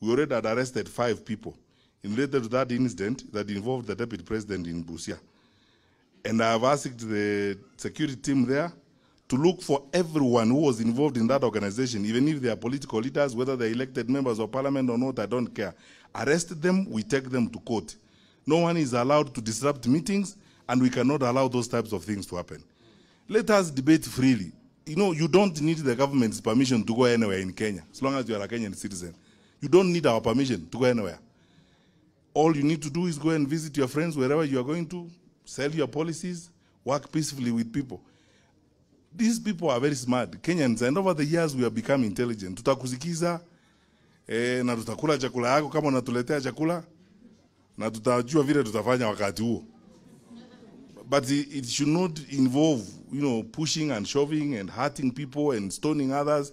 We already had arrested five people in related to that incident that involved the deputy president in Busia. And I've asked the security team there to look for everyone who was involved in that organization, even if they are political leaders, whether they're elected members of parliament or not, I don't care. Arrest them, we take them to court. No one is allowed to disrupt meetings, and we cannot allow those types of things to happen. Let us debate freely. You know, you don't need the government's permission to go anywhere in Kenya, as long as you are a Kenyan citizen. You don't need our permission to go anywhere. All you need to do is go and visit your friends wherever you are going to, sell your policies, work peacefully with people. These people are very smart, Kenyans, and over the years we have become intelligent. Tutakusikiza eh, na tutakula chakula yako kama unatuletea chakula na tutajua vile tutafanya wakati huo. But it, it should not involve, you know, pushing and shoving and hurting people and stoning others.